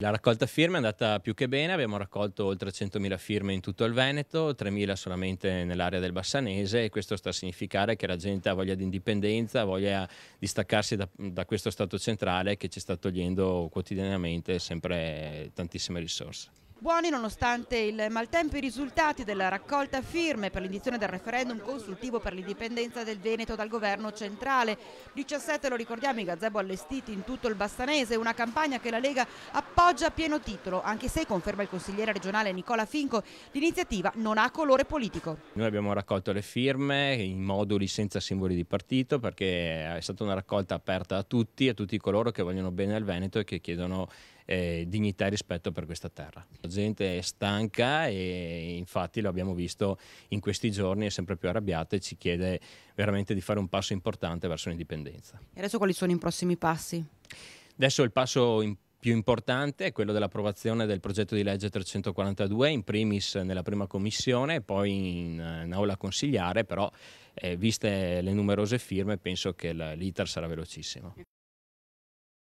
La raccolta firme è andata più che bene, abbiamo raccolto oltre 100.000 firme in tutto il Veneto, 3.000 solamente nell'area del Bassanese e questo sta a significare che la gente ha voglia di indipendenza, voglia di staccarsi da, da questo Stato centrale che ci sta togliendo quotidianamente sempre tantissime risorse. Buoni nonostante il maltempo i risultati della raccolta firme per l'indizione del referendum consultivo per l'indipendenza del Veneto dal governo centrale. 17 lo ricordiamo i gazebo allestiti in tutto il Bassanese, una campagna che la Lega appoggia a pieno titolo, anche se conferma il consigliere regionale Nicola Finco, l'iniziativa non ha colore politico. Noi abbiamo raccolto le firme in moduli senza simboli di partito perché è stata una raccolta aperta a tutti, a tutti coloro che vogliono bene al Veneto e che chiedono eh, dignità e rispetto per questa terra. La gente è stanca e infatti lo abbiamo visto in questi giorni, è sempre più arrabbiata e ci chiede veramente di fare un passo importante verso l'indipendenza. E adesso quali sono i prossimi passi? Adesso il passo importante più importante è quello dell'approvazione del progetto di legge 342, in primis nella prima commissione e poi in, in, aula consigliare, però eh, viste le numerose firme penso che l'iter sarà velocissimo.